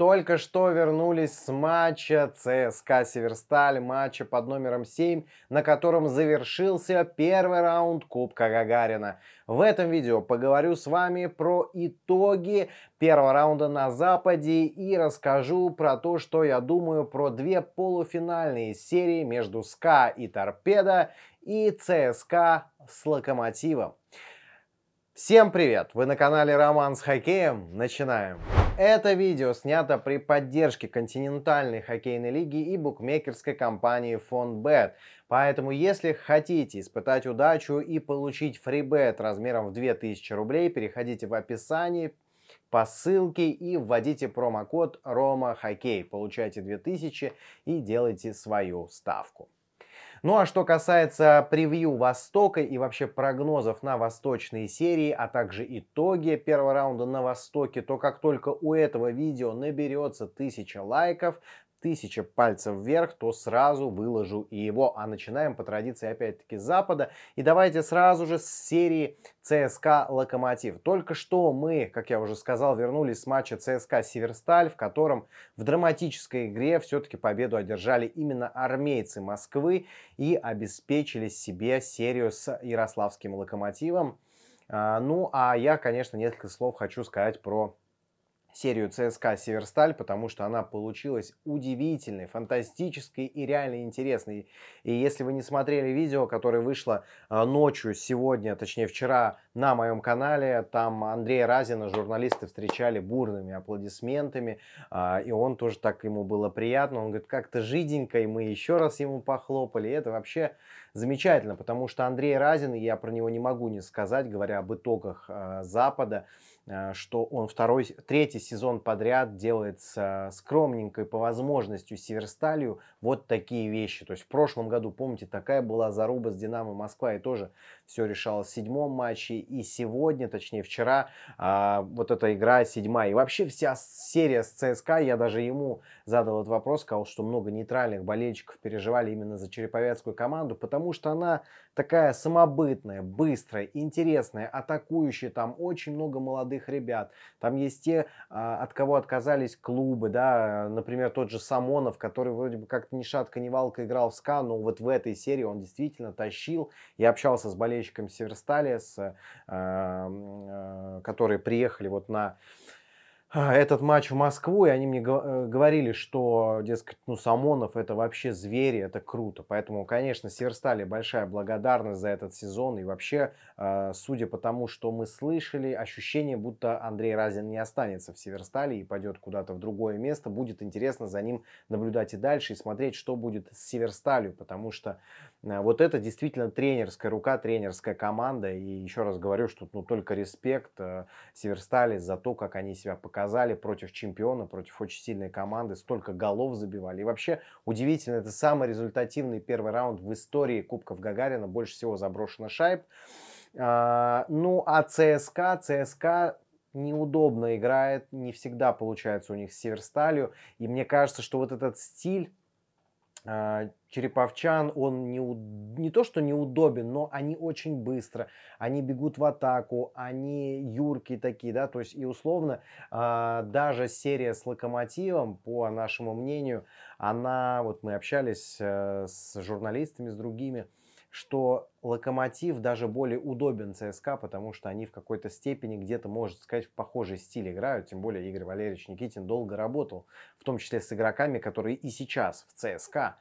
только что вернулись с матча ЦСКА Северсталь, матча под номером 7, на котором завершился первый раунд Кубка Гагарина. В этом видео поговорю с вами про итоги первого раунда на Западе и расскажу про то, что я думаю про две полуфинальные серии между СКА и Торпедо и ЦСКА с Локомотивом. Всем привет! Вы на канале Роман с хоккеем. Начинаем! Это видео снято при поддержке континентальной хоккейной лиги и букмекерской компании FondBet. Поэтому, если хотите испытать удачу и получить фрибет размером в 2000 рублей, переходите в описание по ссылке и вводите промокод Рома Хоккей. Получайте 2000 и делайте свою ставку. Ну а что касается превью Востока и вообще прогнозов на восточные серии, а также итоги первого раунда на Востоке, то как только у этого видео наберется тысяча лайков, тысяча пальцев вверх, то сразу выложу и его. А начинаем по традиции опять-таки с запада. И давайте сразу же с серии ЦСКА Локомотив. Только что мы, как я уже сказал, вернулись с матча ЦСКА Северсталь, в котором в драматической игре все-таки победу одержали именно армейцы Москвы и обеспечили себе серию с Ярославским Локомотивом. А, ну, а я, конечно, несколько слов хочу сказать про серию ЦСКА «Северсталь», потому что она получилась удивительной, фантастической и реально интересной. И если вы не смотрели видео, которое вышло а, ночью сегодня, точнее вчера на моем канале. Там Андрея Разина журналисты встречали бурными аплодисментами, а, и он тоже так ему было приятно. Он говорит, как-то жиденько, и мы еще раз ему похлопали. И это вообще замечательно, потому что Андрей Разин, и я про него не могу не сказать, говоря об итогах а, Запада, а, что он второй, третий сезон подряд делает с скромненькой по возможности Северсталью вот такие вещи. То есть в прошлом году, помните, такая была заруба с Динамо Москва, и тоже все решалось в седьмом матче, и сегодня, точнее вчера, а, вот эта игра седьмая. И вообще вся серия с ЦСКА, я даже ему задал этот вопрос, сказал, что много нейтральных болельщиков переживали именно за череповецкую команду, потому что она такая самобытная, быстрая, интересная, атакующая. Там очень много молодых ребят. Там есть те, а, от кого отказались клубы, да, например, тот же Самонов, который вроде бы как-то ни шатка, ни валка играл в СКА, но вот в этой серии он действительно тащил. Я общался с болельщиком Северстали, с, а, а, которые приехали вот на а, этот матч в Москву, и они мне э, говорили, что, дескать, ну, Самонов это вообще звери, это круто. Поэтому, конечно, Северстали большая благодарность за этот сезон. И вообще, а, судя по тому, что мы слышали, ощущение, будто Андрей Разин не останется в Северстале и пойдет куда-то в другое место. Будет интересно за ним наблюдать и дальше, и смотреть, что будет с Северсталью, потому что а, вот это действительно тренерская рука, тренерская команда. И еще раз говорю, что ну, только респект э, Северстали за то, как они себя показали показали против чемпиона, против очень сильной команды, столько голов забивали. И вообще удивительно, это самый результативный первый раунд в истории Кубков Гагарина, больше всего заброшено шайб. А, ну, а ЦСКА, ЦСКА неудобно играет, не всегда получается у них с Северсталью. И мне кажется, что вот этот стиль а, череповчан, он не, не то что неудобен, но они очень быстро, они бегут в атаку, они юрки такие, да, то есть и условно а, даже серия с Локомотивом, по нашему мнению, она, вот мы общались э, с журналистами, с другими, что Локомотив даже более удобен ЦСКА, потому что они в какой-то степени где-то, может сказать, в похожий стиль играют. Тем более Игорь Валерьевич Никитин долго работал, в том числе с игроками, которые и сейчас в ЦСКА.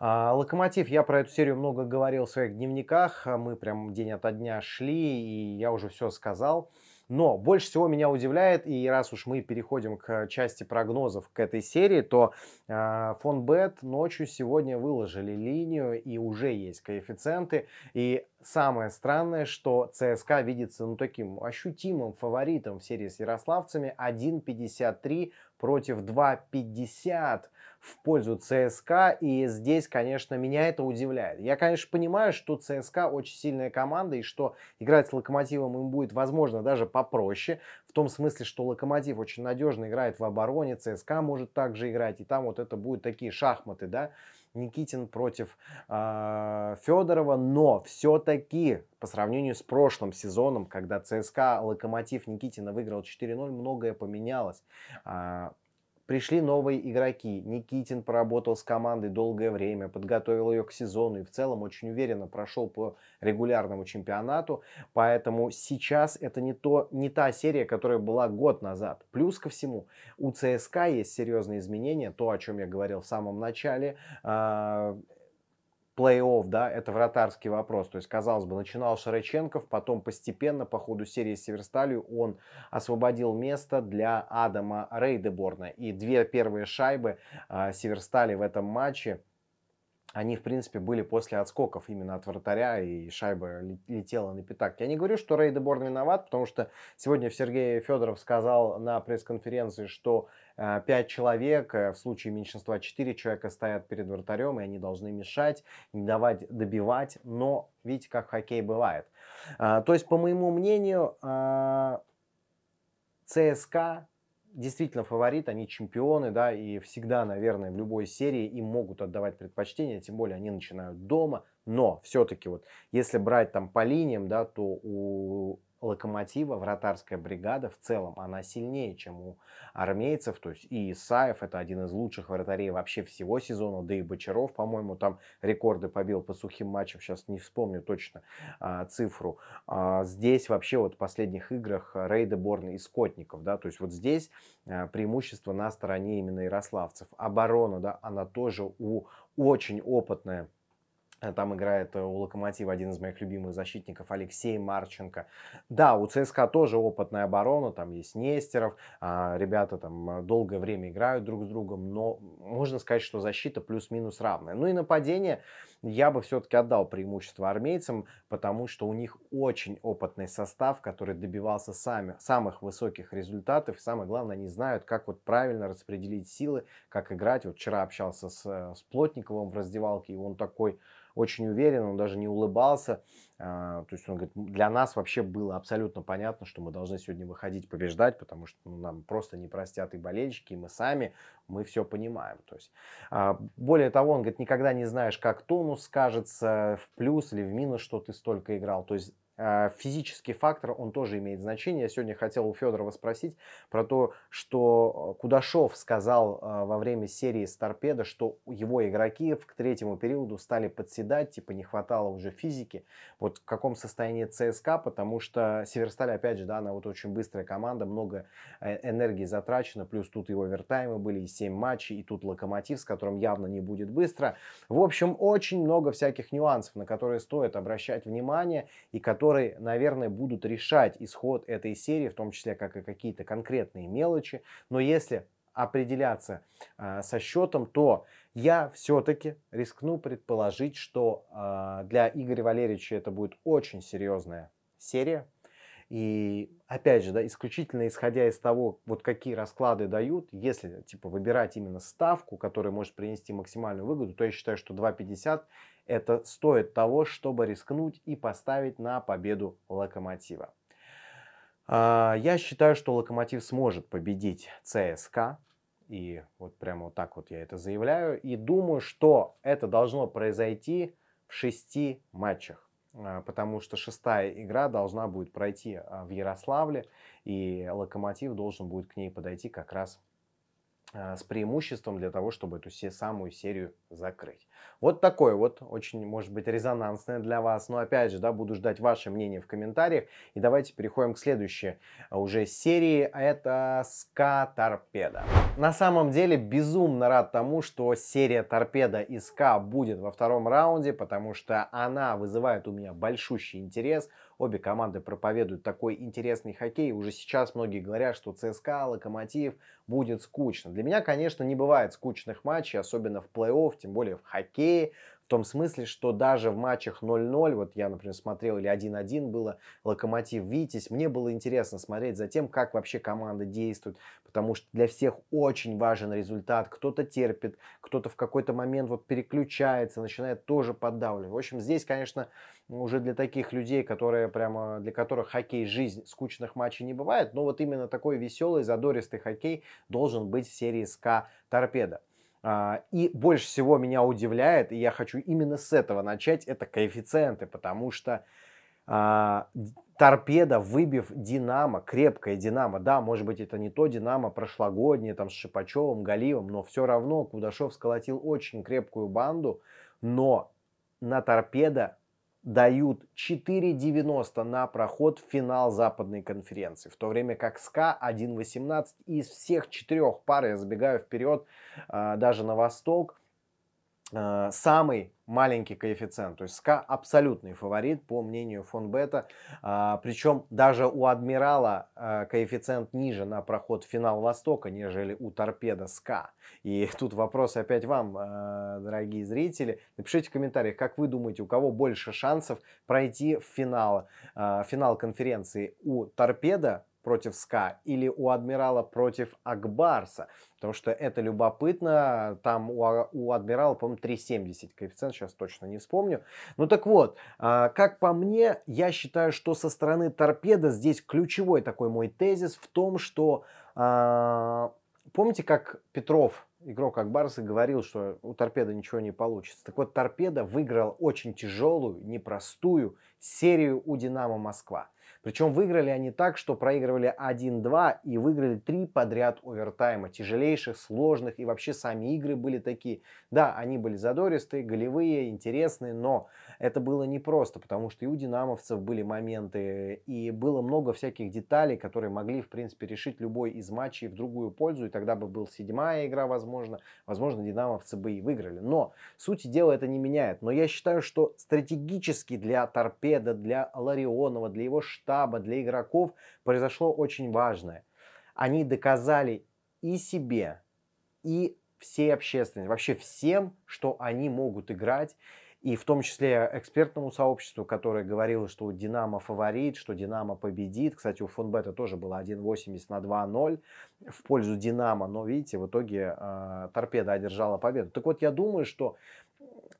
Локомотив, я про эту серию много говорил в своих дневниках. Мы прям день ото дня шли, и я уже все сказал. Но больше всего меня удивляет, и раз уж мы переходим к части прогнозов к этой серии, то э, а, фонбет ночью сегодня выложили линию, и уже есть коэффициенты, и самое странное, что ЦСКА видится ну таким ощутимым фаворитом в серии с ярославцами 1.53 против 2.50 в пользу ЦСКА. И здесь, конечно, меня это удивляет. Я, конечно, понимаю, что ЦСКА очень сильная команда и что играть с Локомотивом им будет, возможно, даже попроще. В том смысле, что Локомотив очень надежно играет в обороне, ЦСКА может также играть. И там вот это будут такие шахматы, да, Никитин против э, Федорова, но все-таки по сравнению с прошлым сезоном, когда ЦСКА Локомотив Никитина выиграл 4-0, многое поменялось. А, Пришли новые игроки. Никитин поработал с командой долгое время, подготовил ее к сезону и в целом очень уверенно прошел по регулярному чемпионату. Поэтому сейчас это не, то, не та серия, которая была год назад. Плюс ко всему, у ЦСКА есть серьезные изменения. То, о чем я говорил в самом начале а, плей-офф, да, это вратарский вопрос. То есть, казалось бы, начинал Шарыченков, потом постепенно по ходу серии с Северсталью он освободил место для Адама Рейдеборна. И две первые шайбы э, Северстали в этом матче – они, в принципе, были после отскоков именно от вратаря, и шайба летела на пятак. Я не говорю, что Рей Деборн виноват, потому что сегодня Сергей Федоров сказал на пресс-конференции, что э, пять человек, э, в случае меньшинства четыре человека стоят перед вратарем, и они должны мешать, не давать добивать, но видите, как хоккей бывает. Э, то есть, по моему мнению, ЦСКА действительно фаворит, они чемпионы, да, и всегда, наверное, в любой серии им могут отдавать предпочтение, тем более они начинают дома, но все-таки вот, если брать там по линиям, да, то у Локомотива, вратарская бригада в целом, она сильнее, чем у армейцев. То есть и Исаев, это один из лучших вратарей вообще всего сезона, да и Бочаров, по-моему, там рекорды побил по сухим матчам, сейчас не вспомню точно а, цифру. А, здесь вообще вот в последних играх Рейда, Борна и Скотников, да, то есть вот здесь а, преимущество на стороне именно ярославцев. Оборона, да, она тоже у очень опытная Э, там играет э, у Локомотива один из моих любимых защитников Алексей Марченко. Да, у ЦСКА тоже опытная оборона, там есть Нестеров, а, ребята там э, долгое время играют друг с другом, но можно сказать, что защита плюс-минус равная. Ну и нападение, я бы все-таки отдал преимущество армейцам, потому что у них очень опытный состав, который добивался сами, самых высоких результатов. самое главное, они знают, как вот правильно распределить силы, как играть. Вот вчера общался с, э, с Плотниковым в раздевалке, и он такой очень уверен, он даже не улыбался. А, то есть он говорит, для нас вообще было абсолютно понятно, что мы должны сегодня выходить побеждать, потому что ну, нам просто не простят и болельщики, и мы сами, мы все понимаем. То есть, а, более того, он говорит, никогда не знаешь, как тонус скажется, в плюс или в минус, что ты столько играл. То есть а, физический фактор, он тоже имеет значение. Я сегодня хотел у Федорова спросить про то, что э, Кудашов сказал э, во время серии с торпедо, что его игроки к третьему периоду стали подседать, типа не хватало уже физики. Вот в каком состоянии ЦСКА, потому что Северсталь, опять же, да, она вот очень быстрая команда, много э, энергии затрачено, плюс тут его овертаймы были, и 7 матчей, и тут Локомотив, с которым явно не будет быстро. В общем, очень много всяких нюансов, на которые стоит обращать внимание и которые которые, наверное, будут решать исход этой серии, в том числе как и какие-то конкретные мелочи. Но если определяться э, со счетом, то я все-таки рискну предположить, что э, для Игоря Валерьевича это будет очень серьезная серия. И опять же, да, исключительно исходя из того, вот какие расклады дают, если типа выбирать именно ставку, которая может принести максимальную выгоду, то я считаю, что 2.50 это стоит того, чтобы рискнуть и поставить на победу Локомотива. А, я считаю, что Локомотив сможет победить ЦСКА. И вот прямо вот так вот я это заявляю. И думаю, что это должно произойти в шести матчах. А, потому что шестая игра должна будет пройти а, в Ярославле. И Локомотив должен будет к ней подойти как раз Э, с преимуществом для того, чтобы эту все самую серию закрыть. Вот такой вот, очень, может быть, резонансное для вас. Но опять же, да, буду ждать ваше мнение в комментариях. И давайте переходим к следующей э, уже серии. Это СК Торпеда. На самом деле, безумно рад тому, что серия Торпеда и СК будет во втором раунде, потому что она вызывает у меня большущий интерес – Обе команды проповедуют такой интересный хоккей. Уже сейчас многие говорят, что ЦСКА, Локомотив будет скучно. Для меня, конечно, не бывает скучных матчей, особенно в плей-офф, тем более в хоккее. В том смысле, что даже в матчах 0-0, вот я, например, смотрел, или 1-1 было, Локомотив Витязь, мне было интересно смотреть за тем, как вообще команда действует, потому что для всех очень важен результат. Кто-то терпит, кто-то в какой-то момент вот переключается, начинает тоже поддавливать. В общем, здесь, конечно, уже для таких людей, которые прямо, для которых хоккей жизнь, скучных матчей не бывает, но вот именно такой веселый, задористый хоккей должен быть в серии СКА «Торпеда». А, и больше всего меня удивляет, и я хочу именно с этого начать, это коэффициенты, потому что а, торпеда, выбив Динамо, крепкое Динамо, да, может быть, это не то Динамо прошлогоднее, там, с Шипачевым, Галивым, но все равно Кудашов сколотил очень крепкую банду, но на торпеда дают 4,90 на проход в финал западной конференции, в то время как СКА 1,18 из всех четырех пар, я забегаю вперед, а, даже на восток, Э, самый маленький коэффициент. То есть СКА абсолютный фаворит, по мнению фон Бета. А, причем даже у Адмирала э, коэффициент ниже на проход в финал Востока, нежели у Торпеда СКА. И тут вопрос опять вам, э, дорогие зрители. Напишите в комментариях, как вы думаете, у кого больше шансов пройти в финал, финал конференции у Торпеда против СКА или у Адмирала против Акбарса, потому что это любопытно, там у, а, у Адмирала, по-моему, 3,70 коэффициент, сейчас точно не вспомню. Ну так вот, а, как по мне, я считаю, что со стороны торпеда здесь ключевой такой мой тезис в том, что а, помните, как Петров игрок Акбарса говорил, что у торпеда ничего не получится. Так вот, торпеда выиграл очень тяжелую, непростую серию у Динамо Москва. Причем выиграли они так, что проигрывали 1-2 и выиграли 3 подряд овертайма. Тяжелейших, сложных и вообще сами игры были такие. Да, они были задористые, голевые, интересные, но это было непросто, потому что и у динамовцев были моменты, и было много всяких деталей, которые могли, в принципе, решить любой из матчей в другую пользу, и тогда бы была седьмая игра, возможно. Возможно, динамовцы бы и выиграли. Но сути дела это не меняет. Но я считаю, что стратегически для Торпеда, для Ларионова, для его штаба, штаба, для игроков произошло очень важное. Они доказали и себе, и всей общественности, вообще всем, что они могут играть, и в том числе экспертному сообществу, которое говорило, что Динамо фаворит, что Динамо победит. Кстати, у Фонбета тоже было 1.80 на 2.0 в пользу Динамо, но, видите, в итоге э, Торпеда одержала победу. Так вот, я думаю, что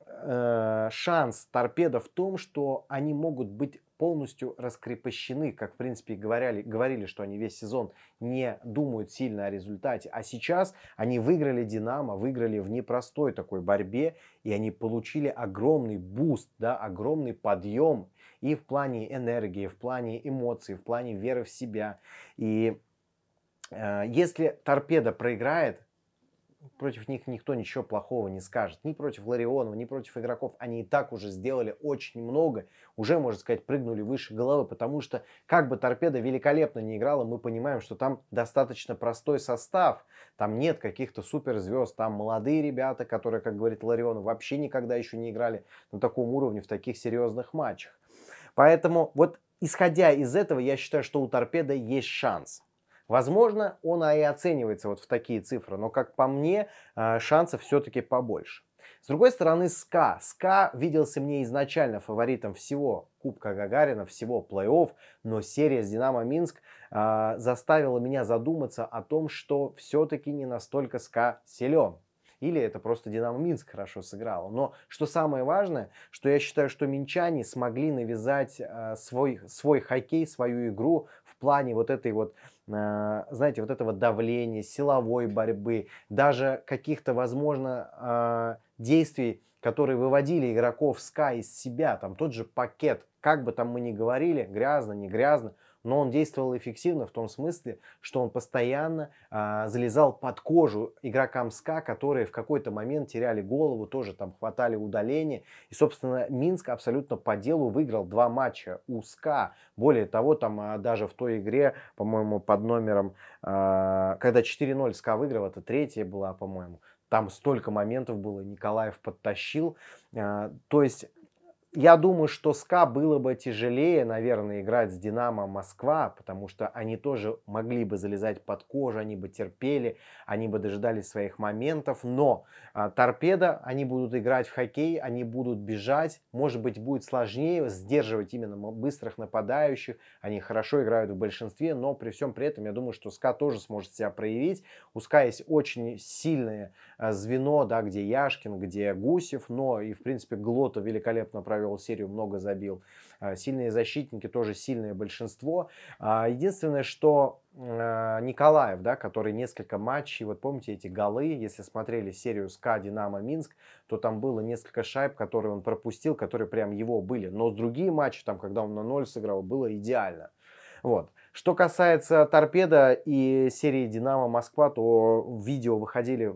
э, шанс Торпеда в том, что они могут быть полностью раскрепощены, как в принципе говорили, говорили, что они весь сезон не думают сильно о результате. А сейчас они выиграли Динамо, выиграли в непростой такой борьбе, и они получили огромный буст, да, огромный подъем и в плане энергии, в плане эмоций, в плане веры в себя. И э, если торпеда проиграет, против них никто ничего плохого не скажет. Ни против Ларионова, ни против игроков. Они и так уже сделали очень много. Уже, можно сказать, прыгнули выше головы, потому что как бы торпеда великолепно не играла, мы понимаем, что там достаточно простой состав. Там нет каких-то суперзвезд. Там молодые ребята, которые, как говорит Ларионов, вообще никогда еще не играли на таком уровне в таких серьезных матчах. Поэтому вот исходя из этого, я считаю, что у торпеда есть шанс. Возможно, он и оценивается вот в такие цифры, но, как по мне, э, шансов все-таки побольше. С другой стороны, СКА. СКА виделся мне изначально фаворитом всего Кубка Гагарина, всего плей-офф, но серия с «Динамо Минск» э, заставила меня задуматься о том, что все-таки не настолько СКА силен. Или это просто «Динамо Минск» хорошо сыграло. Но что самое важное, что я считаю, что минчане смогли навязать э, свой, свой хоккей, свою игру в плане вот этой вот э, а, знаете, вот этого давления, силовой борьбы, даже каких-то, возможно, а, действий, которые выводили игроков СКА из себя, там тот же пакет, как бы там мы ни говорили, грязно, не грязно – но он действовал эффективно в том смысле, что он постоянно а, залезал под кожу игрокам СКА, которые в какой-то момент теряли голову, тоже там хватали удаления. И, собственно, Минск абсолютно по делу выиграл два матча у СКА. Более того, там а, даже в той игре, по-моему, под номером, а, когда 4-0 СКА выиграл, это третья была, по-моему, там столько моментов было, Николаев подтащил. А, то есть я думаю, что СКА было бы тяжелее, наверное, играть с Динамо Москва, потому что они тоже могли бы залезать под кожу, они бы терпели, они бы дожидались своих моментов, но а, Торпеда, они будут играть в хоккей, они будут бежать, может быть, будет сложнее сдерживать именно быстрых нападающих, они хорошо играют в большинстве, но при всем при этом я думаю, что СКА тоже сможет себя проявить. У СКА есть очень сильные Э, звено, да, где Яшкин, где Гусев, но и, в принципе, Глота великолепно провел серию, много забил. Э, сильные защитники, тоже сильное большинство. А, единственное, что э, Николаев, да, который несколько матчей, вот помните эти голы, если смотрели серию СКА «Динамо Минск», то там было несколько шайб, которые он пропустил, которые прям его были. Но другие матчи, там, когда он на ноль сыграл, было идеально. Вот. Что касается торпеда и серии «Динамо Москва», то видео выходили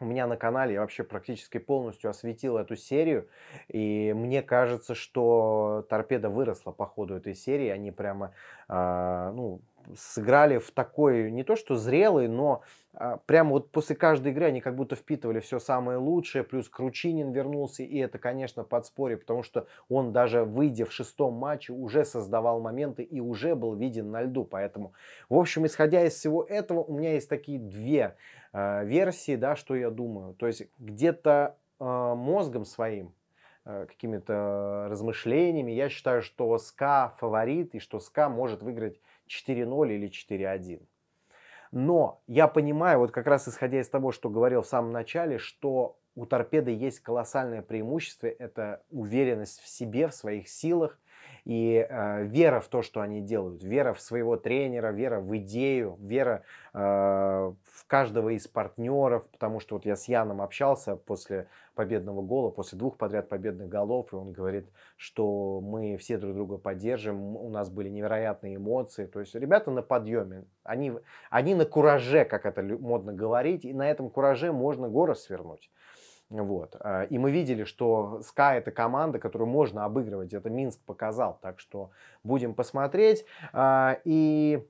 у меня на канале я вообще практически полностью осветил эту серию. И мне кажется, что торпеда выросла по ходу этой серии. Они прямо, э, ну, сыграли в такой, не то что зрелый, но а, прямо вот после каждой игры они как будто впитывали все самое лучшее, плюс Кручинин вернулся, и это, конечно, подспорье, потому что он даже выйдя в шестом матче уже создавал моменты и уже был виден на льду, поэтому, в общем, исходя из всего этого, у меня есть такие две э, версии, да, что я думаю, то есть где-то э, мозгом своим а, какими-то размышлениями. Я считаю, что СКА фаворит и что СКА может выиграть 4-0 или 4-1. Но я понимаю, вот как раз исходя из того, что говорил в самом начале, что у торпеды есть колоссальное преимущество. Это уверенность в себе, в своих силах – и э, вера в то, что они делают, вера в своего тренера, вера в идею, вера э, в каждого из партнеров, потому что вот я с Яном общался после победного гола, после двух подряд победных голов, и он говорит, что мы все друг друга поддержим, у нас были невероятные эмоции, то есть ребята на подъеме, они, они на кураже, как это модно говорить, и на этом кураже можно горы свернуть. Вот. А, и мы видели, что СКА это команда, которую можно обыгрывать. Это Минск показал. Так что будем посмотреть. А, и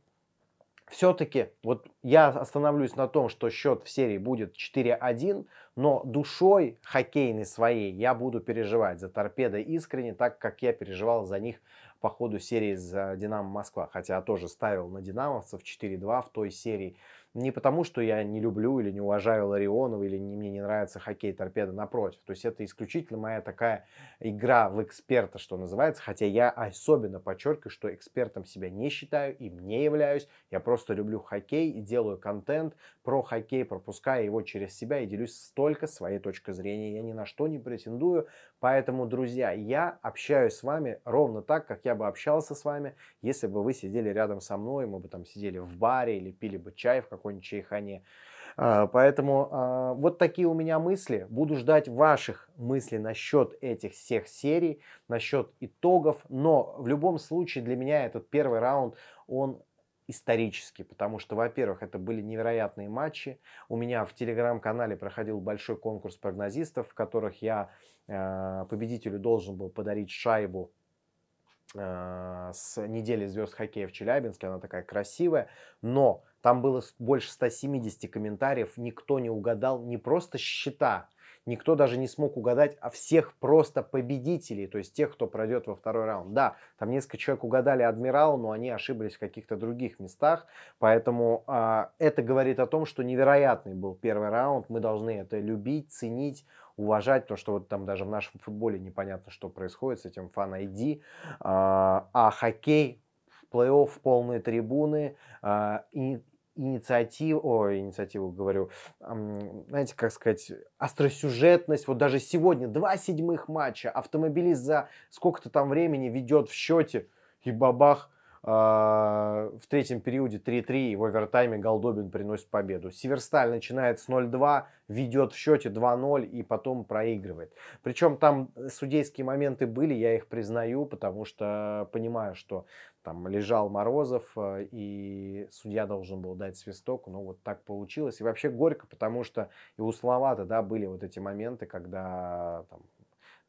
все-таки вот я остановлюсь на том, что счет в серии будет 4-1, но душой хоккейной своей я буду переживать за торпедо искренне, так как я переживал за них по ходу серии с Динамо Москва. Хотя я тоже ставил на динамовцев 4-2 в той серии не потому, что я не люблю или не уважаю Ларионова, или не, мне не нравится хоккей торпеда, напротив. То есть это исключительно моя такая игра в эксперта, что называется. Хотя я особенно подчеркиваю, что экспертом себя не считаю, и не являюсь. Я просто люблю хоккей и делаю контент про хоккей, пропуская его через себя и делюсь столько своей точкой зрения. Я ни на что не претендую. Поэтому, друзья, я общаюсь с вами ровно так, как я бы общался с вами, если бы вы сидели рядом со мной, мы бы там сидели в баре или пили бы чай в каком какой-нибудь чайхане. А, поэтому а, вот такие у меня мысли. Буду ждать ваших мыслей насчет этих всех серий, насчет итогов. Но в любом случае для меня этот первый раунд, он исторически, потому что, во-первых, это были невероятные матчи. У меня в телеграм-канале проходил большой конкурс прогнозистов, в которых я а, победителю должен был подарить шайбу а, с недели звезд хоккея в Челябинске, она такая красивая, но там было больше 170 комментариев, никто не угадал не просто счета, никто даже не смог угадать, а всех просто победителей, то есть тех, кто пройдет во второй раунд. Да, там несколько человек угадали адмирал, но они ошиблись в каких-то других местах, поэтому э, это говорит о том, что невероятный был первый раунд, мы должны это любить, ценить, уважать, то что вот там даже в нашем футболе непонятно, что происходит с этим фан-айди. А, а хоккей в плей-офф полные трибуны, а, и инициативу, о, инициативу говорю, знаете, как сказать, остросюжетность. Вот даже сегодня два седьмых матча, автомобилист за сколько-то там времени ведет в счете, и бабах, а, в третьем периоде 3-3 и в овертайме Голдобин приносит победу. Северсталь начинает с 0-2, ведет в счете 2-0 и потом проигрывает. Причем там судейские моменты были, я их признаю, потому что понимаю, что там лежал Морозов, э, и судья должен был дать свисток, но вот так получилось. И вообще горько, потому что и у Словата, да, были вот эти моменты, когда там,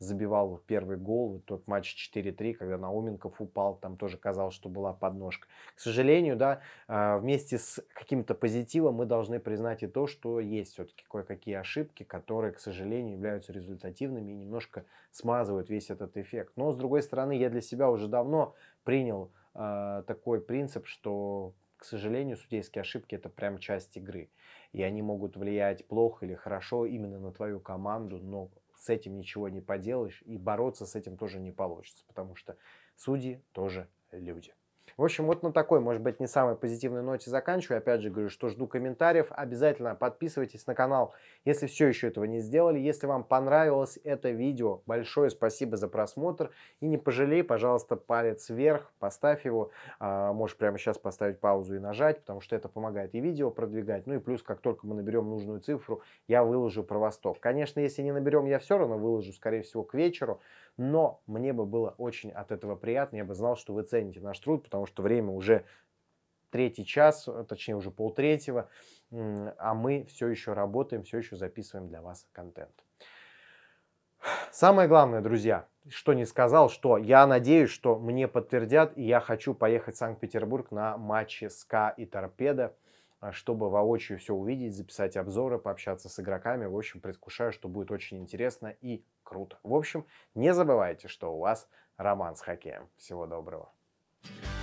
забивал первый гол, вот тот матч 4-3, когда Науменков упал, там тоже казалось, что была подножка. К сожалению, да, а, вместе с каким-то позитивом мы должны признать и то, что есть все-таки кое-какие ошибки, которые, к сожалению, являются результативными и немножко смазывают весь этот эффект. Но, с другой стороны, я для себя уже давно принял э, такой принцип, что к сожалению, судейские ошибки это прям часть игры. И они могут влиять плохо или хорошо именно на твою команду, но с этим ничего не поделаешь, и бороться с этим тоже не получится, потому что судьи тоже люди. В общем, вот на такой, может быть, не самой позитивной ноте заканчиваю. Опять же говорю, что жду комментариев. Обязательно подписывайтесь на канал, если все еще этого не сделали. Если вам понравилось это видео, большое спасибо за просмотр. И не пожалей, пожалуйста, палец вверх, поставь его. А, можешь прямо сейчас поставить паузу и нажать, потому что это помогает и видео продвигать. Ну и плюс, как только мы наберем нужную цифру, я выложу про Восток. Конечно, если не наберем, я все равно выложу, скорее всего, к вечеру но мне бы было очень от этого приятно, я бы знал, что вы цените наш труд, потому что время уже третий час, точнее уже полтретьего, а мы все еще работаем, все еще записываем для вас контент. Самое главное, друзья, что не сказал, что я надеюсь, что мне подтвердят, и я хочу поехать в Санкт-Петербург на матче СКА и Торпедо. А, чтобы воочию все увидеть, записать обзоры, пообщаться с игроками. В общем, предвкушаю, что будет очень интересно и круто. В общем, не забывайте, что у вас роман с хоккеем. Всего доброго. thank you